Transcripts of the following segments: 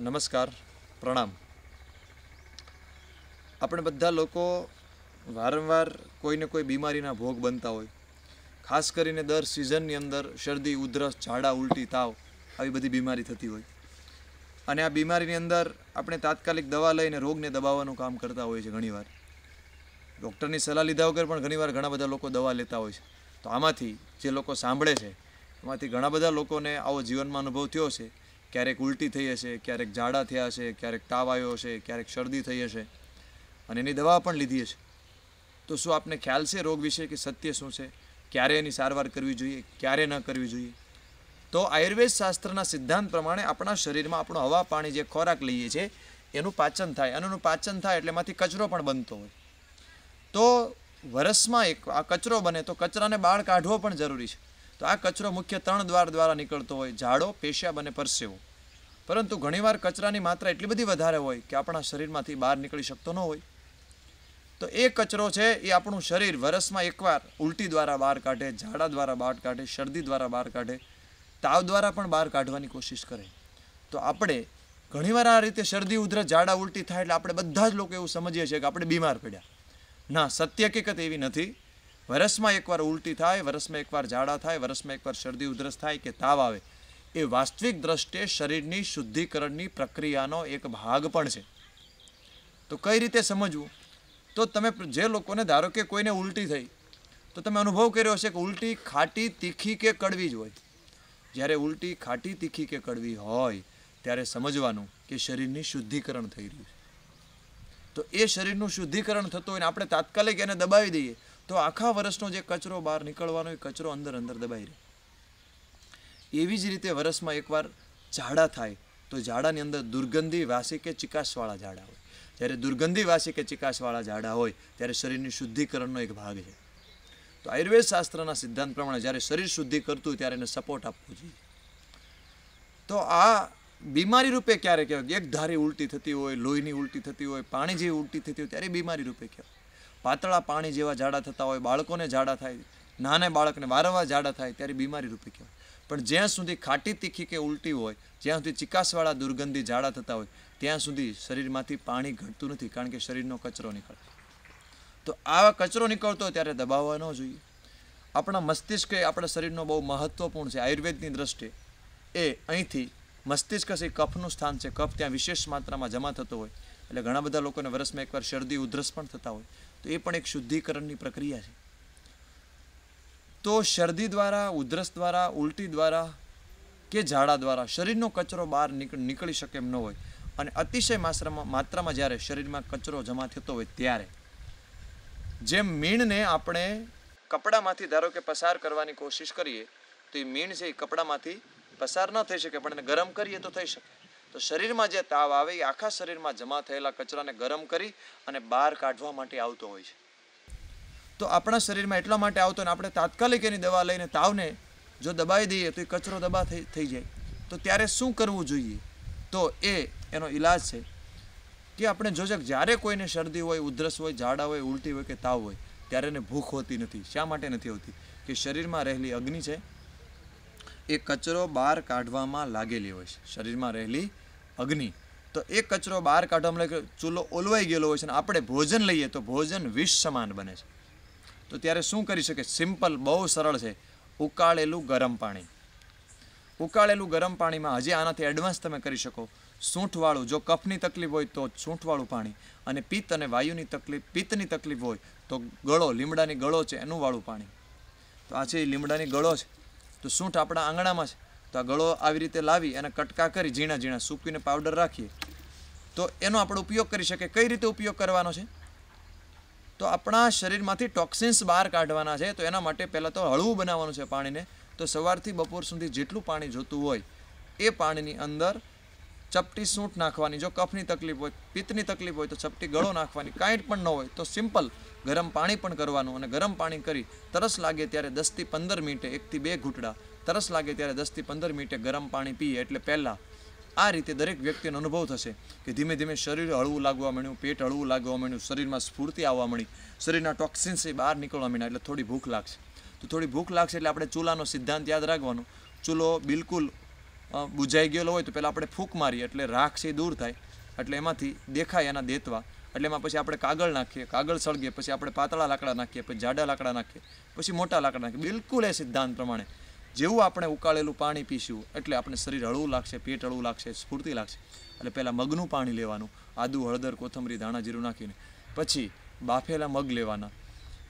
નમસ્કાર પ્રણામ આપણે બધા લોકો વારંવાર કોઈને કોઈ બીમારીના ભોગ બનતા હોય ખાસ કરીને દર સિઝનની અંદર શરદી ઉધરસ ઝાડા ઉલટી તાવ આવી બધી બીમારી થતી હોય અને આ બીમારીની અંદર આપણે તાત્કાલિક દવા લઈને રોગને દબાવવાનું કામ કરતા હોઈએ છીએ ઘણીવાર ડૉક્ટરની સલાહ લીધા વગર પણ ઘણીવાર ઘણા બધા લોકો દવા લેતા હોય છે તો આમાંથી જે લોકો સાંભળે છે એમાંથી ઘણા બધા લોકોને આવો જીવનમાં અનુભવ થયો છે ક્યારેક ઉલટી થઈ હશે ક્યારેક ઝાડા થયા હશે ક્યારેક તાવ આવ્યો હશે ક્યારેક શરદી થઈ હશે અને એની દવા પણ લીધી હશે તો શું આપને ખ્યાલ છે રોગ વિશે કે સત્ય શું છે ક્યારે એની સારવાર કરવી જોઈએ ક્યારે ન કરવી જોઈએ તો આયુર્વેદ શાસ્ત્રના સિદ્ધાંત પ્રમાણે આપણા શરીરમાં આપણો હવા પાણી જે ખોરાક લઈએ છીએ એનું પાચન થાય અને એનું પાચન થાય એટલે એમાંથી કચરો પણ બનતો હોય તો વરસમાં એક આ કચરો બને તો કચરાને બાળ કાઢવો પણ જરૂરી છે તો આ કચરો મુખ્ય ત્રણ દ્વાર દ્વારા નીકળતો હોય ઝાડો પેશાબ અને પરસેવો પરંતુ ઘણીવાર કચરાની માત્રા એટલી બધી વધારે હોય કે આપણા શરીરમાંથી બહાર નીકળી શકતો ન હોય તો એ કચરો છે એ આપણું શરીર વરસમાં એકવાર ઉલટી દ્વારા બહાર કાઢે ઝાડા દ્વારા બહાર કાઢે શરદી દ્વારા બહાર કાઢે તાવ દ્વારા પણ બહાર કાઢવાની કોશિશ કરે તો આપણે ઘણીવાર આ રીતે શરદી ઉધરસ ઝાડા ઉલટી થાય એટલે આપણે બધા જ લોકો એવું સમજીએ છીએ કે આપણે બીમાર પડ્યા ના સત્ય હકીકત એવી નથી વરસમાં એકવાર ઉલટી થાય વરસમાં એકવાર ઝાડા થાય વરસમાં એકવાર શરદી ઉધરસ થાય કે તાવ આવે એ વાસ્તવિક દ્રષ્ટિએ શરીરની શુદ્ધિકરણની પ્રક્રિયાનો એક ભાગ પણ છે તો કઈ રીતે સમજવું તો તમે જે લોકોને ધારો કે કોઈને ઉલટી થઈ તો તમે અનુભવ કર્યો હશે કે ઉલટી ખાટી તીખી કે કડવી જ હોય જ્યારે ઉલટી ખાટી તીખી કે કડવી હોય ત્યારે સમજવાનું કે શરીરની શુદ્ધિકરણ થઈ રહ્યું છે તો એ શરીરનું શુદ્ધિકરણ થતું હોય ને આપણે તાત્કાલિક એને દબાવી દઈએ તો આખા વર્ષનો જે કચરો બહાર નીકળવાનો એ કચરો અંદર અંદર દબાઈ રહે એવી જ રીતે વરસમાં એકવાર ઝાડા થાય તો ઝાડાની અંદર દુર્ગંધી વાસી કે ચિકાસવાળા ઝાડા હોય જ્યારે દુર્ગંધી વાસી કે ચિકાસવાળા ઝાડા હોય ત્યારે શરીરની શુદ્ધિકરણનો એક ભાગ છે તો આયુર્વેદ શાસ્ત્રના સિદ્ધાંત પ્રમાણે જ્યારે શરીર શુદ્ધિ કરતું ત્યારે એને સપોર્ટ આપવો જોઈએ તો આ બીમારી રૂપે ક્યારે કહેવાય એક ધારી ઉલટી થતી હોય લોહીની ઉલટી થતી હોય પાણી જેવી ઉલટી થતી હોય ત્યારે બીમારી રૂપે કહેવાય પાતળા પાણી જેવા ઝાડા થતા હોય બાળકોને ઝાડા થાય નાને બાળકને વારંવાર ઝાડા થાય ત્યારે બીમારી રૂપે કહેવાય પણ જ્યાં સુધી ખાટી તીખી કે ઉલટી હોય જ્યાં સુધી ચિકાસવાળા દુર્ગંધી ઝાડા થતા હોય ત્યાં સુધી શરીરમાંથી પાણી ઘટતું નથી કારણ કે શરીરનો કચરો નીકળે તો આવા કચરો નીકળતો હોય ત્યારે દબાવવા ન જોઈએ આપણા મસ્તિષ્ક આપણા શરીરનો બહુ મહત્ત્વપૂર્ણ છે આયુર્વેદની દ્રષ્ટિએ એ અહીંથી મસ્તિષ્ક છે કફનું સ્થાન છે કફ ત્યાં વિશેષ માત્રામાં જમા થતો હોય એટલે ઘણા બધા લોકોને વર્ષમાં એકવાર શરદી ઉધરસ પણ થતા હોય તો એ પણ એક શુદ્ધિકરણની પ્રક્રિયા છે તો શરદી દ્વારા ઉધરસ દ્વારા ઉલટી દ્વારા કે ઝાડા દ્વારા શરીરનો કચરો બહાર નીકળી શકે એમ ન હોય અને અતિશય માત્રામાં માત્રામાં જ્યારે શરીરમાં કચરો જમા થતો હોય ત્યારે જેમ મીણને આપણે કપડામાંથી ધારો કે પસાર કરવાની કોશિશ કરીએ તો એ મીણ છે એ કપડામાંથી પસાર ન થઈ શકે પણ એને ગરમ કરીએ તો થઈ શકે તો શરીરમાં જે તાવ આવે એ આખા શરીરમાં જમા થયેલા કચરાને ગરમ કરી અને બહાર કાઢવા માટે આવતો હોય છે તો આપણા શરીરમાં એટલા માટે આવતો ને આપણે તાત્કાલિક એની દવા લઈને તાવને જો દબાઈ દઈએ તો એ કચરો દબા થઈ થઈ જાય તો ત્યારે શું કરવું જોઈએ તો એ એનો ઈલાજ છે કે આપણે જોજે જ્યારે કોઈને શરદી હોય ઉધરસ હોય ઝાડા હોય ઉલટી હોય કે તાવ હોય ત્યારે એને ભૂખ હોતી નથી શા માટે નથી હોતી કે શરીરમાં રહેલી અગ્નિ છે એ કચરો બહાર કાઢવામાં લાગેલી હોય છે શરીરમાં રહેલી અગ્નિ તો એ કચરો બહાર કાઢવામાં એટલે ચૂલો ઓલવાઈ ગયેલો હોય છે અને આપણે ભોજન લઈએ તો ભોજન વિષ સમાન બને છે તો ત્યારે શું કરી શકે સિમ્પલ બહુ સરળ છે ઉકાળેલું ગરમ પાણી ઉકાળેલું ગરમ પાણીમાં હજી આનાથી એડવાન્સ તમે કરી શકો સૂંઠવાળું જો કફની તકલીફ હોય તો સૂંઠવાળું પાણી અને પિત્ત અને વાયુની તકલીફ પિત્તની તકલીફ હોય તો ગળો લીમડાની ગળો છે એનું વાળું પાણી તો આ છે એ લીમડાની ગળો છે તો સૂંઠ આપણા આંગણામાં છે તો આ ગળો આવી રીતે લાવી અને કટકા કરી ઝીણા ઝીણા સૂકીને પાવડર રાખીએ તો એનો આપણે ઉપયોગ કરી શકીએ કઈ રીતે ઉપયોગ કરવાનો છે તો આપણા શરીરમાંથી ટોક્સિન્સ બહાર કાઢવાના છે તો એના માટે પહેલાં તો હળવું બનાવવાનું છે પાણીને તો સવારથી બપોર સુધી જેટલું પાણી જોતું હોય એ પાણીની અંદર ચપટી સૂંઠ નાખવાની જો કફની તકલીફ હોય પિત્તની તકલીફ હોય તો ચપટી ગળો નાખવાની કાંઈ પણ ન હોય તો સિમ્પલ ગરમ પાણી પણ કરવાનું અને ગરમ પાણી કરી તરસ લાગે ત્યારે દસથી પંદર મિનિટે એકથી બે ઘૂંટડા તરસ લાગે ત્યારે દસથી પંદર મિનિટે ગરમ પાણી પીએ એટલે પહેલાં આ રીતે દરેક વ્યક્તિનો અનુભવ થશે કે ધીમે ધીમે શરીર હળવું લાગવા માંડ્યું પેટ હળવું લાગવા માંડ્યું શરીરમાં સ્ફૂર્તિ આવવા મળી શરીરના ટોક્સિન્સ એ બહાર નીકળવા માંડ્યા એટલે થોડી ભૂખ લાગશે તો થોડી ભૂખ લાગશે એટલે આપણે ચૂલાનો સિદ્ધાંત યાદ રાખવાનો ચૂલો બિલકુલ બુજાઈ ગયેલો હોય તો પહેલાં આપણે ફૂંક મારીએ એટલે રાખ છે દૂર થાય એટલે એમાંથી દેખાય એના દેતવા એટલે એમાં પછી આપણે કાગળ નાખીએ કાગળ સળગીએ પછી આપણે પાતળા લાકડા નાખીએ પછી જાડા લાકડા નાખીએ પછી મોટા લાકડા નાખીએ બિલકુલ એ સિદ્ધાંત પ્રમાણે જેવું આપણે ઉકાળેલું પાણી પીશું એટલે આપણે શરીર હળવું લાગશે પેટ હળવું લાગશે સ્ફૂર્તિ લાગશે એટલે પહેલાં મગનું પાણી લેવાનું આદુ હળદર કોથમરી ધાણા જીરું નાખીને પછી બાફેલા મગ લેવાના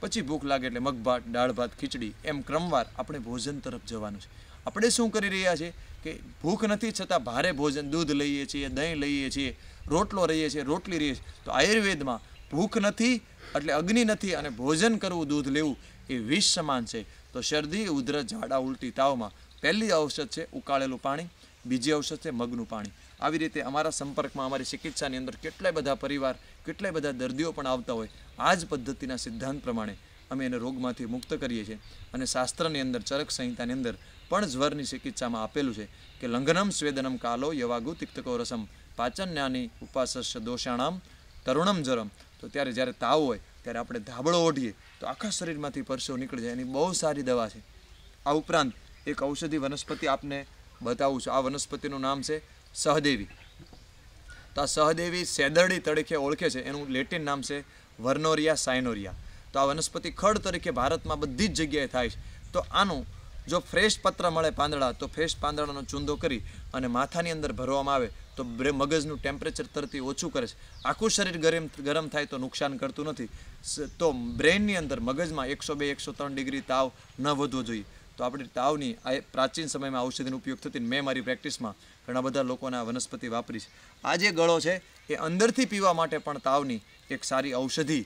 પછી ભૂખ લાગે એટલે મગભાત દાળ ભાત ખીચડી એમ ક્રમવાર આપણે ભોજન તરફ જવાનું છે આપણે શું કરી રહ્યા છે કે ભૂખ નથી છતાં ભારે ભોજન દૂધ લઈએ છીએ દહીં લઈએ છીએ રોટલો રહીએ છીએ રોટલી રહીએ છીએ તો આયુર્વેદમાં ભૂખ નથી એટલે અગ્નિ નથી અને ભોજન કરવું દૂધ લેવું એ વિષ સમાન છે તો શરદી ઉધરસ ઝાડા ઉલટી તાવમાં પહેલી ઔષધ છે ઉકાળેલું પાણી બીજી ઔષધ છે મગનું પાણી આવી રીતે અમારા સંપર્કમાં અમારી ચિકિત્સાની અંદર કેટલાય બધા પરિવાર કેટલાય બધા દર્દીઓ પણ આવતા હોય આ જ પદ્ધતિના સિદ્ધાંત પ્રમાણે અમે એને રોગમાંથી મુક્ત કરીએ છીએ અને શાસ્ત્રની અંદર ચરક સંહિતાની અંદર પણ જ્વરની ચિકિત્સામાં આપેલું છે કે લંઘનમ સ્વેદનમ કાલો યવાગુ તિક્તકો રસમ પાચન જ્ઞાની ઉપાસસ્ય દોષાણામ તરુણમ જરમ તો ત્યારે જ્યારે તાવ હોય ત્યારે આપણે ધાબળો ઓઢીએ તો આખા શરીરમાંથી પરસો નીકળી જાય એની બહુ સારી દવા છે આ ઉપરાંત એક ઔષધિ વનસ્પતિ આપને બતાવું છું આ વનસ્પતિનું નામ છે સહદેવી તો આ સહદેવી સેદરડી તરીકે ઓળખે છે એનું લેટિન નામ છે વર્નોરિયા સાયનોરિયા તો આ વનસ્પતિ ખડ તરીકે ભારતમાં બધી જ જગ્યાએ થાય છે તો આનું જો ફ્રેશ પત્ર મળે પાંદડા તો ફ્રેશ પાંદડાનો ચૂંદો કરી અને માથાની અંદર ભરવામાં આવે તો મગજનું ટેમ્પરેચર તરતી ઓછું કરે છે આખું શરીર ગરમ ગરમ થાય તો નુકસાન કરતું નથી તો બ્રેનની અંદર મગજમાં એકસો બે એકસો ત્રણ ડિગ્રી તાવ ન વધવો જોઈએ તો આપણે તાવની આ પ્રાચીન સમયમાં ઔષધિનો ઉપયોગ થતી મેં મારી પ્રેક્ટિસમાં ઘણા બધા લોકોના વનસ્પતિ વાપરી છે આ જે ગળો છે એ અંદરથી પીવા માટે પણ તાવની એક સારી ઔષધિ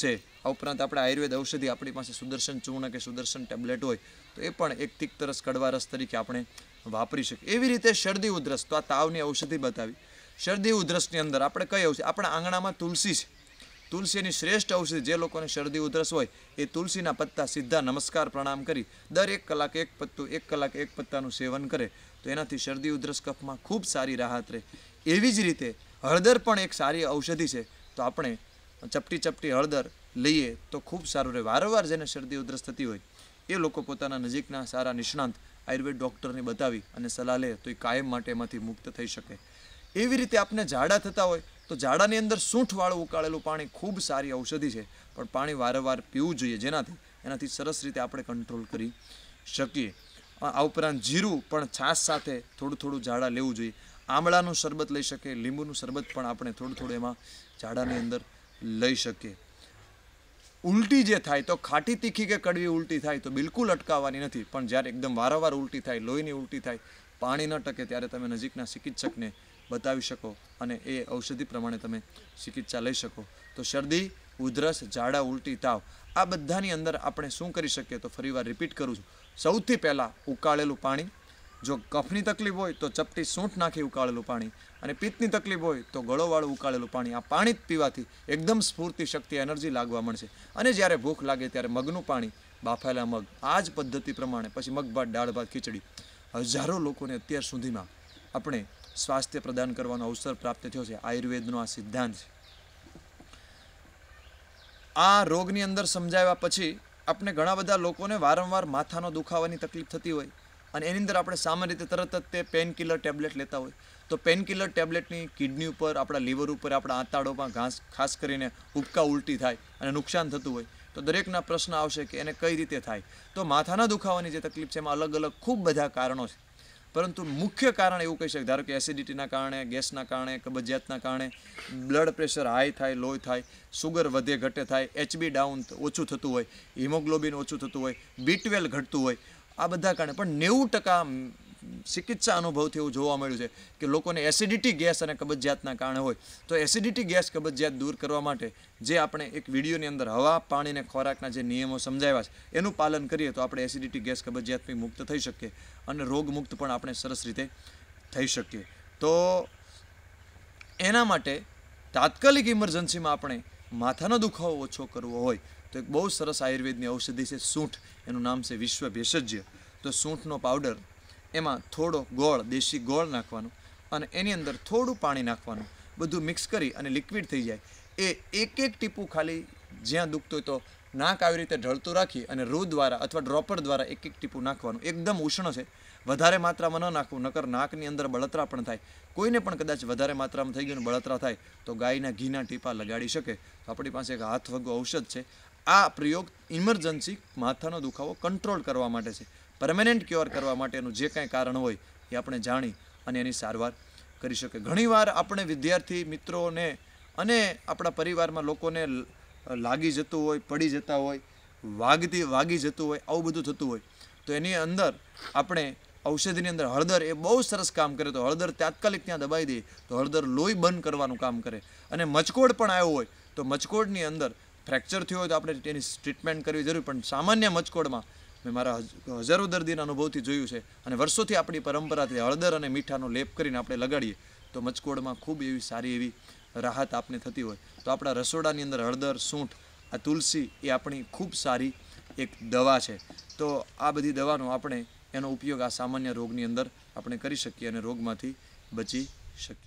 છે આ ઉપરાંત આપણે આયુર્વેદ ઔષધિ આપણી પાસે સુદર્શન ચૂર્ણ કે સુદર્શન ટેબ્લેટ હોય તો એ પણ એક તીક તરસ કડવા રસ તરીકે આપણે વાપરી શકીએ એવી રીતે શરદી ઉધરસ તો આ તાવની ઔષધિ બતાવી શરદી ઉધરસની અંદર આપણે કઈ ઔષધિ આપણા આંગણામાં તુલસી છે તુલસીની શ્રેષ્ઠ ઔષધિ જે લોકોને શરદી ઉધરસ હોય એ તુલસીના પત્તા સીધા નમસ્કાર પ્રણામ કરી દર એક કલાક એક પત્તું એક કલાક એક પત્તાનું સેવન કરે તો એનાથી શરદી ઉધરસ કફમાં ખૂબ સારી રાહત રહે એવી જ રીતે હળદર પણ એક સારી ઔષધિ છે તો આપણે ચપટી ચપટી હળદર લઈએ તો ખૂબ સારું રહે વારંવાર જેને શરદી ઉધરસ થતી હોય એ લોકો પોતાના નજીકના સારા નિષ્ણાંત આયુર્વેદ ડૉક્ટરને બતાવી અને સલાહ લે તો એ કાયમ માટે એમાંથી મુક્ત થઈ શકે એવી રીતે આપણે ઝાડા થતા હોય તો ઝાડાની અંદર સૂંઠવાળું ઉકાળેલું પાણી ખૂબ સારી ઔષધિ છે પણ પાણી વારંવાર પીવું જોઈએ જેનાથી એનાથી સરસ રીતે આપણે કંટ્રોલ કરી શકીએ આ ઉપરાંત જીરું પણ છાશ સાથે થોડું થોડું ઝાડા લેવું જોઈએ આમળાનું શરબત લઈ શકીએ લીંબુનું શરબત પણ આપણે થોડું થોડું એમાં ઝાડાની અંદર લઈ શકીએ ઉલટી જે થાય તો ખાટી તીખી કે કડવી ઉલટી થાય તો બિલકુલ અટકાવવાની નથી પણ જ્યારે એકદમ વારંવાર ઉલટી થાય લોહીની ઉલટી થાય પાણી ન ટકે ત્યારે તમે નજીકના ચિકિત્સકને બતાવી શકો અને એ ઔષધિ પ્રમાણે તમે ચિકિત્સા લઈ શકો તો શરદી ઉધરસ ઝાડા ઉલટી તાવ આ બધાની અંદર આપણે શું કરી શકીએ તો ફરીવાર રિપીટ કરું છું સૌથી પહેલાં ઉકાળેલું પાણી જો કફની તકલીફ હોય તો ચપટી સૂંઠ નાખી ઉકાળેલું પાણી અને પિત્તની તકલીફ હોય તો ગળોવાળું ઉકાળેલું પાણી આ પાણી જ પીવાથી એકદમ સ્ફૂર્તિ શક્તિ એનર્જી લાગવા મળશે અને જ્યારે ભૂખ લાગે ત્યારે મગનું પાણી બાફાયેલા મગ આ જ પદ્ધતિ પ્રમાણે પછી મગ ભાત દાળ ભાત ખીચડી હજારો લોકોને અત્યાર સુધીમાં આપણે સ્વાસ્થ્ય પ્રદાન કરવાનો અવસર પ્રાપ્ત થયો છે આયુર્વેદનો આ સિદ્ધાંત છે આ રોગની અંદર સમજાવ્યા પછી આપણે ઘણા બધા લોકોને વારંવાર માથાનો દુખાવાની તકલીફ થતી હોય અને એની અંદર આપણે સામાન્ય રીતે તરત જ તે પેનકિલર ટેબ્લેટ લેતા હોય તો પેનકિલર ટેબ્લેટની કિડની ઉપર આપણા લીવર ઉપર આપણા આંતાળોમાં ઘાસ ખાસ કરીને ઉબકા ઉલટી થાય અને નુકસાન થતું હોય તો દરેકના પ્રશ્ન આવશે કે એને કઈ રીતે થાય તો માથાના દુખાવાની જે તકલીફ છે એમાં અલગ અલગ ખૂબ બધા કારણો છે પરંતુ મુખ્ય કારણ એવું કહી શકાય ધારો કે એસિડિટીના કારણે ગેસના કારણે કબજિયાતના કારણે બ્લડ પ્રેશર હાઈ થાય લો થાય સુગર વધે ઘટે થાય એચબી ડાઉન ઓછું થતું હોય હિમોગ્લોબિન ઓછું થતું હોય બી ટ્વેલ્વ ઘટતું હોય આ બધા કારણે પણ નેવું ટકા ચિકિત્સા અનુભવથી એવું જોવા મળ્યું છે કે લોકોને એસિડિટી ગેસ અને કબજિયાતના કારણે હોય તો એસિડિટી ગેસ કબજિયાત દૂર કરવા માટે જે આપણે એક વિડીયોની અંદર હવા પાણીને ખોરાકના જે નિયમો સમજાવ્યા છે એનું પાલન કરીએ તો આપણે એસિડિટી ગેસ કબજિયાતથી મુક્ત થઈ શકીએ અને રોગમુક્ત પણ આપણે સરસ રીતે થઈ શકીએ તો એના માટે તાત્કાલિક ઇમરજન્સીમાં આપણે માથાનો દુખાવો ઓછો કરવો હોય તો એક બહુ સરસ આયુર્વેદની ઔષધિ છે સૂંઠ એનું નામ છે વિશ્વ ભેષજ્ય તો સૂંઠનો પાવડર એમાં થોડો ગોળ દેશી ગોળ નાખવાનો અને એની અંદર થોડું પાણી નાખવાનું બધું મિક્સ કરી અને લિક્વિડ થઈ જાય એ એક એક ટીપું ખાલી જ્યાં દુખતું હોય તો નાક આવી રીતે ઢળતું રાખી અને રૂ દ્વારા અથવા ડ્રોપર દ્વારા એક એક ટીપું નાખવાનું એકદમ ઉષ્ણ છે વધારે માત્રામાં ન નાખવું નકર નાકની અંદર બળતરા પણ થાય કોઈને પણ કદાચ વધારે માત્રામાં થઈ ગયું બળતરા થાય તો ગાયના ઘીના ટીપા લગાડી શકે તો આપણી પાસે એક હાથ વગો ઔષધ છે આ પ્રયોગ ઇમરજન્સી માથાનો દુખાવો કંટ્રોલ કરવા માટે છે પરમેનન્ટ ક્યોર કરવા માટેનું જે કાંઈ કારણ હોય એ આપણે જાણી અને એની સારવાર કરી શકીએ ઘણીવાર આપણે વિદ્યાર્થી મિત્રોને અને આપણા પરિવારમાં લોકોને લાગી જતું હોય પડી જતા હોય વાગતી વાગી જતું હોય આવું બધું થતું હોય તો એની અંદર આપણે ઔષધિની અંદર હળદર એ બહુ સરસ કામ કરે તો હળદર તાત્કાલિક ત્યાં દબાઈ દઈએ તો હળદર લોહી બંધ કરવાનું કામ કરે અને મચકોડ પણ આવ્યો હોય તો મચકોડની અંદર ફ્રેક્ચર થયો હોય તો આપણે એની ટ્રીટમેન્ટ કરવી જરૂરી પણ સામાન્ય મચકોડમાં મેં મારા હજારો દર્દીના અનુભવથી જોયું છે અને વર્ષોથી આપણી પરંપરાથી હળદર અને મીઠાનો લેપ કરીને આપણે લગાડીએ તો મચકોડમાં ખૂબ એવી સારી એવી રાહત આપને થતી હોય તો આપણા રસોડાની અંદર હળદર સૂંઠ આ તુલસી એ આપણી ખૂબ સારી એક દવા છે તો આ બધી દવાનો આપણે એનો ઉપયોગ આ સામાન્ય રોગની અંદર આપણે કરી શકીએ અને રોગમાંથી બચી શકીએ